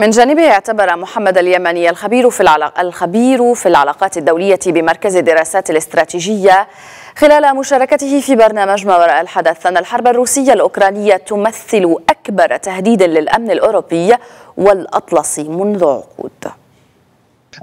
من جانبه اعتبر محمد اليمني الخبير في العلاق الخبير في العلاقات الدولية بمركز الدراسات الاستراتيجية خلال مشاركته في برنامج ما وراء الحدث أن الحرب الروسية الأوكرانية تمثل أكبر تهديد للأمن الأوروبي والأطلسي منذ عقود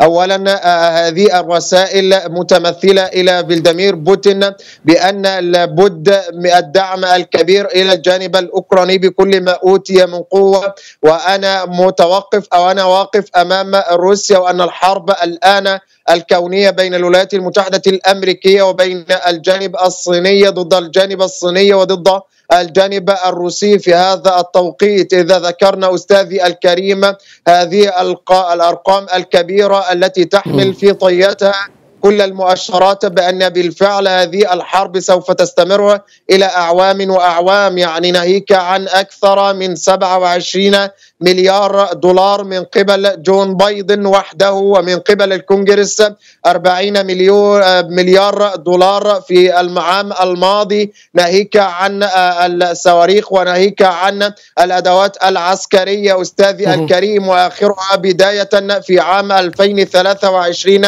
اولا آه، آه، هذه الرسائل متمثله الى فيلدمير بوتين بان لابد من الدعم الكبير الى الجانب الاوكراني بكل ما اوتي من قوه وانا متوقف او انا واقف امام روسيا وان الحرب الان الكونيه بين الولايات المتحده الامريكيه وبين الجانب الصيني ضد الجانب الصيني وضد الجانب الروسي في هذا التوقيت إذا ذكرنا أستاذي الكريم هذه الأرقام الكبيرة التي تحمل في طياتها كل المؤشرات بأن بالفعل هذه الحرب سوف تستمر إلى أعوام وأعوام يعني ناهيك عن أكثر من 27 مليار دولار من قبل جون بايدن وحده ومن قبل الكونجرس 40 مليون آه، مليار دولار في العام الماضي ناهيك عن آه، الصواريخ وناهيك عن الادوات العسكريه استاذي الكريم واخرها بدايه في عام 2023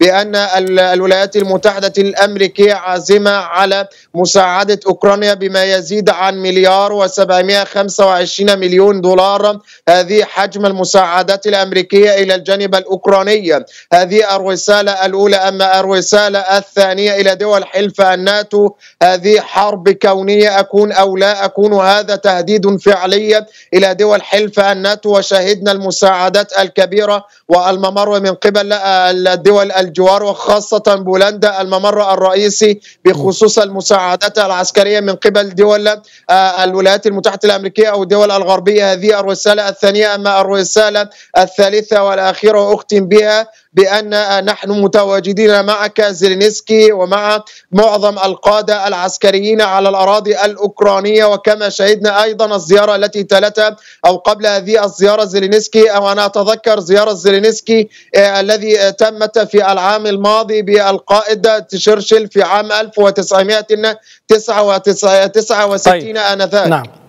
بان الولايات المتحده الامريكيه عازمه على مساعده اوكرانيا بما يزيد عن مليار و725 مليون دولار هذه حجم المساعدات الأمريكية إلى الجانب الأوكراني هذه الرسالة الأولى أما الرسالة الثانية إلى دول حلف الناتو هذه حرب كونية أكون أو لا أكون هذا تهديد فعلي إلى دول حلف الناتو وشهدنا المساعدات الكبيرة والممر من قبل آه، الدول الجوار وخاصة بولندا الممر الرئيسي بخصوص المساعدات العسكرية من قبل دول آه، الولايات المتحدة الأمريكية أو الدول الغربية هذه الرسالة الثانية أما الرسالة الثالثة والأخيرة أختم بها بأن نحن متواجدين معك زيلينسكي ومع معظم القادة العسكريين على الأراضي الأوكرانية وكما شهدنا أيضا الزيارة التي تلتها أو قبل هذه الزيارة زيلينسكي أو أنا أتذكر زيارة زيلينسكي آه، الذي تمت في العام الماضي بالقائد تشرشل في عام 1969 طيب. أنذاك نعم